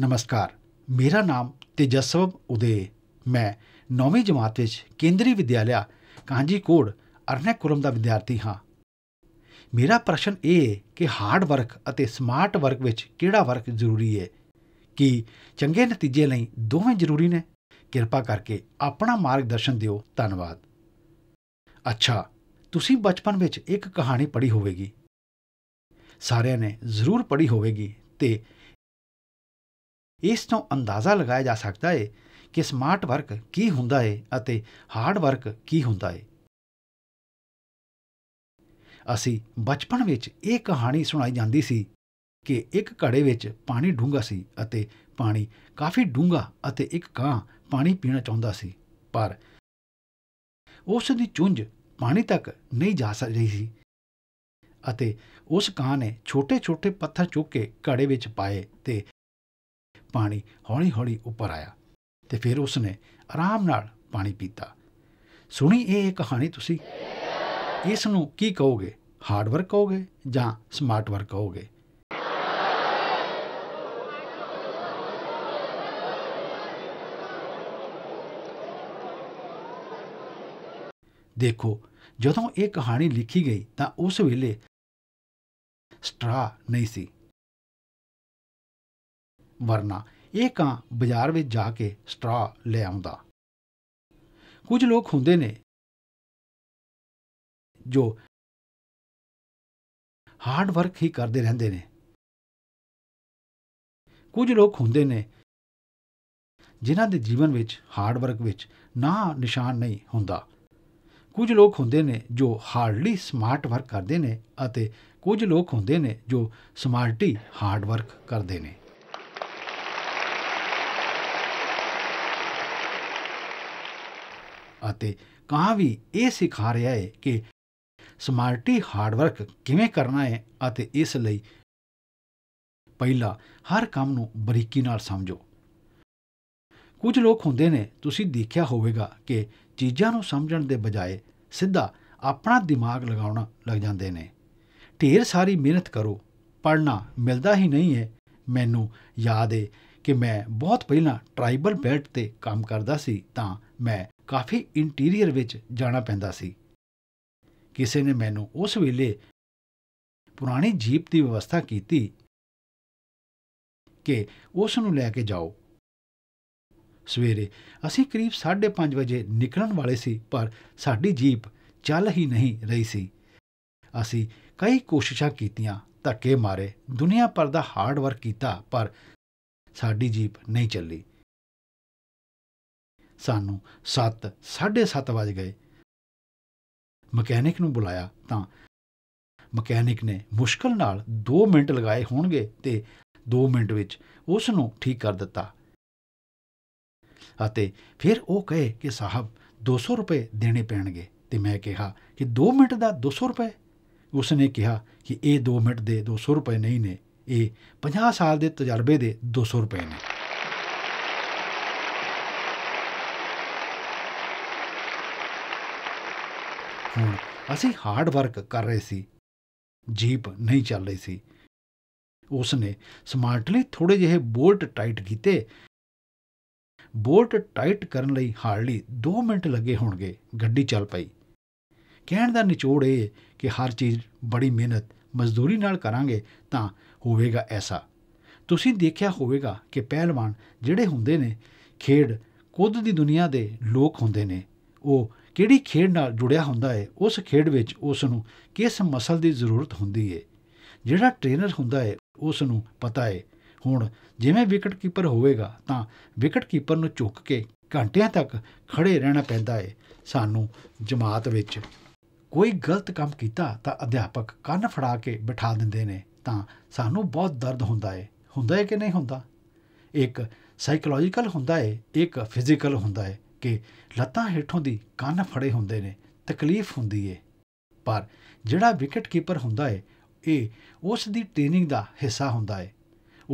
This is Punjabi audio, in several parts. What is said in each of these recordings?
ਨਮਸਕਾਰ ਮੇਰਾ ਨਾਮ ਤੇਜਸਵਬ ਉਦੇ ਮੈਂ 9ਵੀਂ ਜਮਾਤ ਵਿੱਚ ਕੇਂਦਰੀ ਵਿਦਿਆਲਿਆ ਕਾਂਜੀ ਕੋੜ ਅਰਨੈਕੁਲਮ ਦਾ ਵਿਦਿਆਰਥੀ ਹਾਂ ਮੇਰਾ ਪ੍ਰਸ਼ਨ ਇਹ ਹੈ ਕਿ ਹਾਰਡ ਵਰਕ ਅਤੇ ਸਮਾਰਟ ਵਰਕ ਵਿੱਚ ਕਿਹੜਾ ਵਰਕ ਜ਼ਰੂਰੀ ਹੈ ਕਿ ਚੰਗੇ ਨਤੀਜੇ ਲਈ ਦੋਵੇਂ ਜ਼ਰੂਰੀ ਨੇ ਕਿਰਪਾ ਕਰਕੇ ਆਪਣਾ ਮਾਰਗਦਰਸ਼ਨ ਦਿਓ ਧੰਨਵਾਦ ਅੱਛਾ ਤੁਸੀਂ ਬਚਪਨ ਵਿੱਚ ਇੱਕ ਕਹਾਣੀ ਪੜ੍ਹੀ ਹੋਵੇਗੀ ਸਾਰਿਆਂ ਨੇ ਜ਼ਰੂਰ ਪੜ੍ਹੀ ਹੋਵੇਗੀ ਤੇ ਇਸ ਤੋਂ ਅੰਦਾਜ਼ਾ ਲਗਾਇਆ ਜਾ ਸਕਦਾ ਹੈ ਕਿ ਸਮਾਰਟ ਵਰਕ ਕੀ ਹੁੰਦਾ ਹੈ ਅਤੇ ਹਾਰਡ ਵਰਕ ਕੀ ਹੁੰਦਾ ਹੈ ਅਸੀਂ ਬਚਪਨ ਵਿੱਚ ਇਹ ਕਹਾਣੀ ਸੁਣਾਈ ਜਾਂਦੀ ਸੀ ਕਿ ਇੱਕ ਘੜੇ ਵਿੱਚ ਪਾਣੀ ਡੂੰਘਾ ਸੀ ਅਤੇ ਪਾਣੀ ਕਾਫੀ ਡੂੰਘਾ ਅਤੇ ਇੱਕ ਕਾਂ ਪਾਣੀ ਪੀਣਾ ਚਾਹੁੰਦਾ ਸੀ ਪਰ ਉਸ ਦੀ ਚੁੰਝ ਪਾਣੀ ਤੱਕ ਨਹੀਂ ਜਾ ਰਹੀ ਸੀ ਅਤੇ ਉਸ ਕਾਂ ਨੇ ਛੋਟੇ-ਛੋਟੇ ਪੱਥਰ ਚੁੱਕ ਕੇ ਘੜੇ ਵਿੱਚ ਪਾਏ ਤੇ ਪਾਣੀ ਹੌਲੀ-ਹੌਲੀ ਉੱਪਰ ਆਇਆ ਤੇ ਫਿਰ ਉਸਨੇ ਆਰਾਮ ਨਾਲ ਪਾਣੀ ਪੀਤਾ ਸੁਣੀ ਇਹ ਕਹਾਣੀ ਤੁਸੀਂ ਇਸ ਨੂੰ ਕੀ ਕਹੋਗੇ ਹਾਰਡ ਵਰਕ ਕਹੋਗੇ ਜਾਂ ਸਮਾਰਟ ਵਰਕ ਕਹੋਗੇ ਦੇਖੋ ਜਦੋਂ ਇਹ ਕਹਾਣੀ ਲਿਖੀ ਗਈ ਤਾਂ ਉਸ ਵੇਲੇ ਸਟਰਾ ਨਹੀਂ ਸੀ ਵਰਨਾ ਇਹ ਕਾਂ ਬਾਜ਼ਾਰ ਵਿੱਚ ਜਾ ਕੇ ਸਟਰਾ ਲੈ ਆਉਂਦਾ ਕੁਝ ਲੋਕ ਹੁੰਦੇ ਨੇ ਜੋ ਹਾਰਡ ਵਰਕ ਹੀ ਕਰਦੇ ਰਹਿੰਦੇ ਨੇ ਕੁਝ ਲੋਕ ਹੁੰਦੇ ਨੇ ਜਿਨ੍ਹਾਂ ਦੇ ਜੀਵਨ ਵਿੱਚ ਹਾਰਡ ਵਰਕ ਵਿੱਚ ਨਾ ਨਿਸ਼ਾਨ ਨਹੀਂ ਹੁੰਦਾ ਕੁਝ ਲੋਕ ਹੁੰਦੇ ਨੇ ਜੋ ਹਾਰਡਲੀ ਸਮਾਰਟ ਵਰਕ ਕਰਦੇ ਨੇ ਅਤੇ ਕੁਝ ਲੋਕ ਹੁੰਦੇ ਨੇ ਜੋ ਸਮਾਰਟੀ ਹਾਰਡ ਵਰਕ ਕਰਦੇ ਨੇ ਅਤੇ ਕਾਂ ਵੀ ਇਹ ਸਿਖਾ ਰਿਹਾ ਹੈ ਕਿ ਸਮਾਰਟੀ ਹਾਰਡਵਰਕ ਕਿਵੇਂ ਕਰਨਾ ਹੈ ਅਤੇ ਇਸ ਲਈ ਪਹਿਲਾ ਹਰ ਕੰਮ ਨੂੰ ਬਰੀਕੀ ਨਾਲ ਸਮਝੋ ਕੁਝ ਲੋਕ ਹੁੰਦੇ ਨੇ ਤੁਸੀਂ ਦੇਖਿਆ ਹੋਵੇਗਾ ਕਿ ਚੀਜ਼ਾਂ ਨੂੰ ਸਮਝਣ ਦੇ ਬਜਾਏ ਸਿੱਧਾ ਆਪਣਾ ਦਿਮਾਗ ਲਗਾਉਣਾ ਲੱਗ ਜਾਂਦੇ ਨੇ ਢੇਰ ਸਾਰੀ ਮਿਹਨਤ ਕਰੋ ਪੜਨਾ ਮਿਲਦਾ ਹੀ ਨਹੀਂ ਹੈ ਮੈਨੂੰ ਯਾਦ ਹੈ ਕਿ ਮੈਂ ਬਹੁਤ ਪਹਿਲਾਂ ਟ੍ਰਾਈਬਲ ਬੈਲਟ ਤੇ ਕੰਮ ਕਰਦਾ ਸੀ ਤਾਂ ਮੈਂ ਕਾਫੀ ਇੰਟੀਰੀਅਰ ਵਿੱਚ ਜਾਣਾ ਪੈਂਦਾ ਸੀ ਕਿਸੇ ਨੇ ਮੈਨੂੰ ਉਸ ਵੇਲੇ ਪੁਰਾਣੀ ਜੀਪ ਦੀ ਵਿਵਸਥਾ ਕੀਤੀ ਕਿ ਉਸ ਨੂੰ ਲੈ ਕੇ ਜਾਓ ਸਵੇਰੇ ਅਸੀਂ ਕਰੀਬ 5:30 ਵਜੇ ਨਿਕਲਣ ਵਾਲੇ ਸੀ ਪਰ ਸਾਡੀ ਜੀਪ ਚੱਲ ਹੀ ਨਹੀਂ ਰਹੀ ਸੀ ਅਸੀਂ ਕਈ ਕੋਸ਼ਿਸ਼ਾਂ ਕੀਤੀਆਂ ਧੱਕੇ ਮਾਰੇ ਦੁਨੀਆ ਪਰ ਦਾ ਹਾਰਡ ਵਰਕ ਕੀਤਾ ਪਰ ਸਾਡੀ ਜੀਪ ਨਹੀਂ ਚੱਲੀ ਸਾਨੂੰ 7 7:30 ਵਜ ਗਏ ਮਕੈਨਿਕ ਨੂੰ ਬੁਲਾਇਆ ਤਾਂ ਮਕੈਨਿਕ ਨੇ ਮੁਸ਼ਕਲ ਨਾਲ 2 ਮਿੰਟ ਲਗਾਏ ਹੋਣਗੇ ਤੇ 2 ਮਿੰਟ ਵਿੱਚ ਉਸ ਨੂੰ ਠੀਕ ਕਰ ਦਿੱਤਾ ਅਤੇ ਫਿਰ ਉਹ ਕਹੇ ਕਿ ਸਾਹਿਬ 200 ਰੁਪਏ ਦੇਣੇ ਪੈਣਗੇ ਤੇ ਮੈਂ ਕਿਹਾ ਕਿ 2 ਮਿੰਟ ਦਾ 200 ਰੁਪਏ ਉਸ ਨੇ ਕਿਹਾ ਕਿ ਇਹ 2 ਮਿੰਟ ਦੇ 200 ਰੁਪਏ ਨਹੀਂ ਨੇ ਇਹ 50 ਸਾਲ ਦੇ ਤਜਰਬੇ ਦੇ 200 ਰੁਪਏ ਨੇ ਹੁਣ ਅਸੀਂ ਹਾਰਡ ਵਰਕ ਕਰ ਰਹੇ ਸੀ ਜੀਪ ਨਹੀਂ ਚੱਲ ਰਹੀ ਸੀ ਉਸ ਨੇ ਸਮਾਰਟਲੀ ਥੋੜੇ ਜਿਹੇ ਬੋਲਟ ਟਾਈਟ ਕੀਤੇ ਬੋਲਟ ਟਾਈਟ ਕਰਨ ਲਈ ਹਾਰਡਲੀ 2 ਮਿੰਟ ਲੱਗੇ ਹੋਣਗੇ ਗੱਡੀ ਚੱਲ ਪਈ ਕਹਿਣ ਦਾ ਨਿਚੋੜ ਇਹ ਕਿ ਹਰ ਚੀਜ਼ ਬੜੀ ਮਿਹਨਤ ਮਜ਼ਦੂਰੀ ਨਾਲ ਕਰਾਂਗੇ ਤਾਂ ਹੋਵੇਗਾ ਐਸਾ ਤੁਸੀਂ ਦੇਖਿਆ ਹੋਵੇਗਾ ਕਿ ਪਹਿਲਵਾਨ ਜਿਹੜੇ ਹੁੰਦੇ ਨੇ ਖੇਡ ਕੁੱਦ ਦੀ ਦੁਨੀਆ ਦੇ ਲੋਕ ਹੁੰਦੇ ਨੇ ਉਹ ਕਿਹੜੀ ਖੇਡ ਨਾਲ ਜੁੜਿਆ ਹੁੰਦਾ ਹੈ ਉਸ ਖੇਡ ਵਿੱਚ ਉਸ ਨੂੰ ਕਿਸ ਮਸਲ ਦੀ ਜ਼ਰੂਰਤ ਹੁੰਦੀ ਹੈ ਜਿਹੜਾ ਟ੍ਰੇਨਰ ਹੁੰਦਾ ਹੈ ਉਸ ਨੂੰ ਪਤਾ ਹੈ ਹੁਣ ਜਿਵੇਂ ਵਿਕਟ ਕੀਪਰ ਹੋਵੇਗਾ ਤਾਂ ਵਿਕਟ ਕੀਪਰ ਨੂੰ ਝੁੱਕ ਕੇ ਘੰਟਿਆਂ ਤੱਕ ਖੜੇ ਰਹਿਣਾ ਪੈਂਦਾ ਹੈ ਸਾਨੂੰ ਜਮਾਤ ਵਿੱਚ ਕੋਈ ਗਲਤ ਕੰਮ ਕੀਤਾ ਤਾਂ ਅਧਿਆਪਕ ਕੰਨ ਫੜਾ ਕੇ ਬਿਠਾ ਦਿੰਦੇ ਨੇ ਤਾਂ ਸਾਨੂੰ ਬਹੁਤ ਦਰਦ ਹੁੰਦਾ ਹੈ ਹੁੰਦਾ ਹੈ ਕਿ ਨਹੀਂ ਹੁੰਦਾ ਇੱਕ ਸਾਈਕੋਲੋਜੀਕਲ ਹੁੰਦਾ ਹੈ ਇੱਕ ਫਿਜ਼ੀਕਲ ਹੁੰਦਾ ਹੈ ਕੇ ਲੱਤਾਂ ਹੇਠੋਂ ਦੀ ਕੰਨ ਫੜੇ ਹੁੰਦੇ ਨੇ ਤਕਲੀਫ ਹੁੰਦੀ ਏ ਪਰ ਜਿਹੜਾ ਵਿਕਟ ਕੀਪਰ ਹੁੰਦਾ ਏ ਇਹ ਉਸ ਦੀ ਟ੍ਰੇਨਿੰਗ ਦਾ ਹਿੱਸਾ ਹੁੰਦਾ ਏ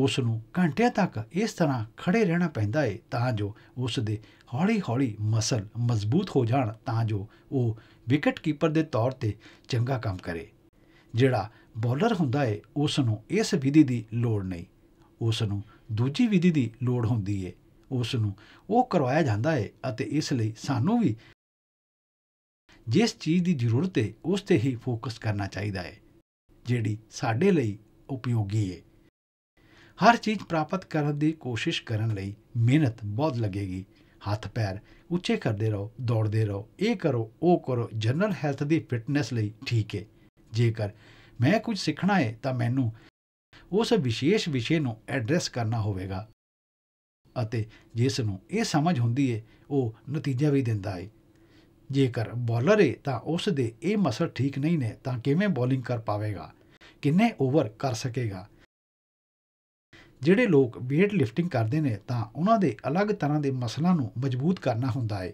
ਉਸ ਨੂੰ ਘੰਟਿਆਂ ਤੱਕ ਇਸ ਤਰ੍ਹਾਂ ਖੜੇ ਰਹਿਣਾ ਪੈਂਦਾ ਏ ਤਾਂ ਜੋ ਉਸ ਦੇ ਹੌਲੀ-ਹੌਲੀ ਮਸਲ ਮਜ਼ਬੂਤ ਹੋ ਜਾਣ ਤਾਂ ਜੋ ਉਹ ਵਿਕਟ ਕੀਪਰ ਦੇ ਤੌਰ ਤੇ ਚੰਗਾ ਕੰਮ ਕਰੇ ਜਿਹੜਾ ਬੋਲਰ ਹੁੰਦਾ ਏ ਉਸ ਨੂੰ ਇਸ ਵਿਧੀ ਦੀ ਲੋੜ ਨਹੀਂ ਉਸ ਨੂੰ ਦੂਜੀ ਵਿਧੀ ਦੀ ਲੋੜ ਹੁੰਦੀ ਏ ਉਸ ਨੂੰ ਉਹ ਕਰਵਾਇਆ ਜਾਂਦਾ ਹੈ ਅਤੇ ਇਸ ਲਈ ਸਾਨੂੰ ਵੀ ਜਿਸ ਚੀਜ਼ ਦੀ ਜ਼ਰੂਰਤ ਹੈ ਉਸ ਤੇ ਹੀ ਫੋਕਸ ਕਰਨਾ ਚਾਹੀਦਾ ਹੈ ਜਿਹੜੀ ਸਾਡੇ ਲਈ ਉਪਯੋਗੀ ਹੈ ਹਰ ਚੀਜ਼ ਪ੍ਰਾਪਤ ਕਰਨ ਦੀ ਕੋਸ਼ਿਸ਼ ਕਰਨ ਲਈ ਮਿਹਨਤ ਬਹੁਤ ਲੱਗੇਗੀ ਹੱਥ ਪੈਰ ਉੱਚੇ ਕਰਦੇ ਰਹੋ ਦੌੜਦੇ ਰਹੋ ਇਹ ਕਰੋ ਉਹ ਕਰੋ ਜਨਰਲ ਹੈਲਥ ਦੀ ਫਿਟਨੈਸ ਲਈ ਠੀਕ ਹੈ ਜੇਕਰ ਮੈਂ ਕੁਝ ਸਿੱਖਣਾ ਹੈ ਤਾਂ ਮੈਨੂੰ ਉਸ ਵਿਸ਼ੇਸ਼ ਵਿਸ਼ੇ ਨੂੰ ਐਡਰੈਸ ਕਰਨਾ ਹੋਵੇਗਾ ਅਤੇ ਜਿਸ ਨੂੰ ਇਹ ਸਮਝ ਹੁੰਦੀ ਹੈ ਉਹ ਨਤੀਜਾ ਵੀ ਦਿੰਦਾ ਹੈ ਜੇਕਰ ਬੋਲਰ ਹੈ ਤਾਂ ਉਸ ਦੇ ਇਹ ਮਸਲ ਠੀਕ ਨਹੀਂ ਨੇ ਤਾਂ ਕਿਵੇਂ ਬੋਲਿੰਗ ਕਰ ਪਾਵੇਗਾ ਕਿੰਨੇ ਓਵਰ ਕਰ ਸਕੇਗਾ ਜਿਹੜੇ ਲੋਕ weight lifting ਕਰਦੇ ਨੇ ਤਾਂ ਉਹਨਾਂ ਦੇ ਅਲੱਗ ਤਰ੍ਹਾਂ ਦੇ ਮਸਲਾਂ ਨੂੰ ਮਜ਼ਬੂਤ ਕਰਨਾ ਹੁੰਦਾ ਹੈ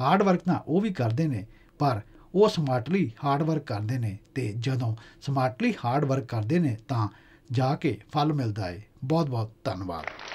ਹਾਰਡ ਵਰਕ ਤਾਂ ਉਹ ਵੀ ਕਰਦੇ ਨੇ ਪਰ ਉਹ ਸਮਾਰਟਲੀ ਹਾਰਡ ਵਰਕ ਕਰਦੇ ਨੇ ਤੇ ਜਦੋਂ ਸਮਾਰਟਲੀ ਹਾਰਡ ਵਰਕ ਕਰਦੇ ਨੇ ਤਾਂ ਜਾ ਕੇ ਫਲ ਮਿਲਦਾ ਹੈ ਬਹੁਤ ਬਹੁਤ ਧੰਨਵਾਦ